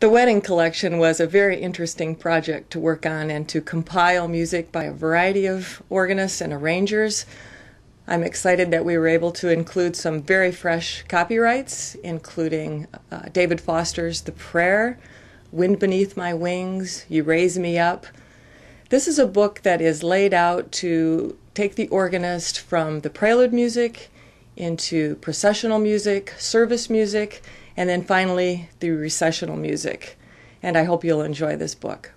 The Wedding Collection was a very interesting project to work on and to compile music by a variety of organists and arrangers. I'm excited that we were able to include some very fresh copyrights, including uh, David Foster's The Prayer, Wind Beneath My Wings, You Raise Me Up. This is a book that is laid out to take the organist from the prelude music into processional music, service music, and then finally the recessional music. And I hope you'll enjoy this book.